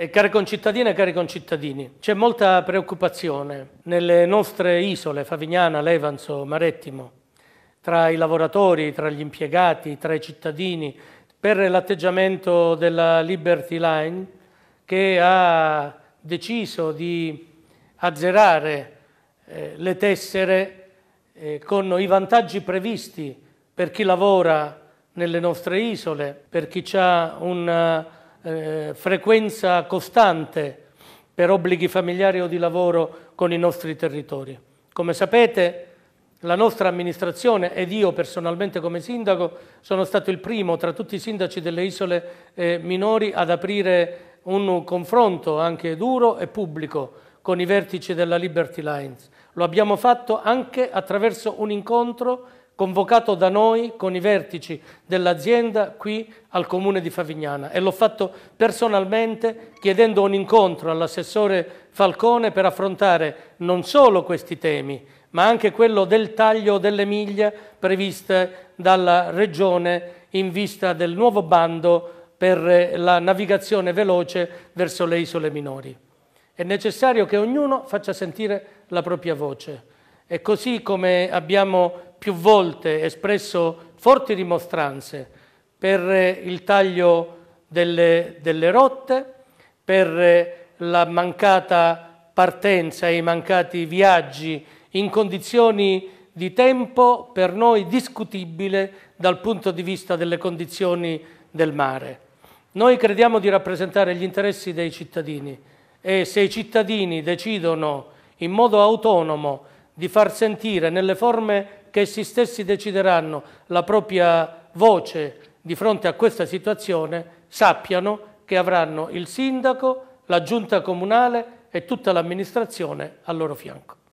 E care concittadine e cari concittadini, c'è molta preoccupazione nelle nostre isole, Favignana, Levanzo, Marettimo, tra i lavoratori, tra gli impiegati, tra i cittadini, per l'atteggiamento della Liberty Line che ha deciso di azzerare eh, le tessere eh, con i vantaggi previsti per chi lavora nelle nostre isole, per chi ha un eh, frequenza costante per obblighi familiari o di lavoro con i nostri territori. Come sapete, la nostra amministrazione ed io personalmente come sindaco sono stato il primo tra tutti i sindaci delle isole eh, minori ad aprire un confronto anche duro e pubblico con i vertici della Liberty Lines. Lo abbiamo fatto anche attraverso un incontro convocato da noi con i vertici dell'azienda qui al comune di Favignana e l'ho fatto personalmente chiedendo un incontro all'assessore Falcone per affrontare non solo questi temi ma anche quello del taglio delle miglia previste dalla Regione in vista del nuovo bando per la navigazione veloce verso le isole minori. È necessario che ognuno faccia sentire la propria voce. E così come abbiamo più volte espresso forti rimostranze per eh, il taglio delle, delle rotte, per eh, la mancata partenza e i mancati viaggi in condizioni di tempo per noi discutibile dal punto di vista delle condizioni del mare. Noi crediamo di rappresentare gli interessi dei cittadini e se i cittadini decidono in modo autonomo di far sentire nelle forme che essi stessi decideranno la propria voce di fronte a questa situazione, sappiano che avranno il sindaco, la giunta comunale e tutta l'amministrazione al loro fianco.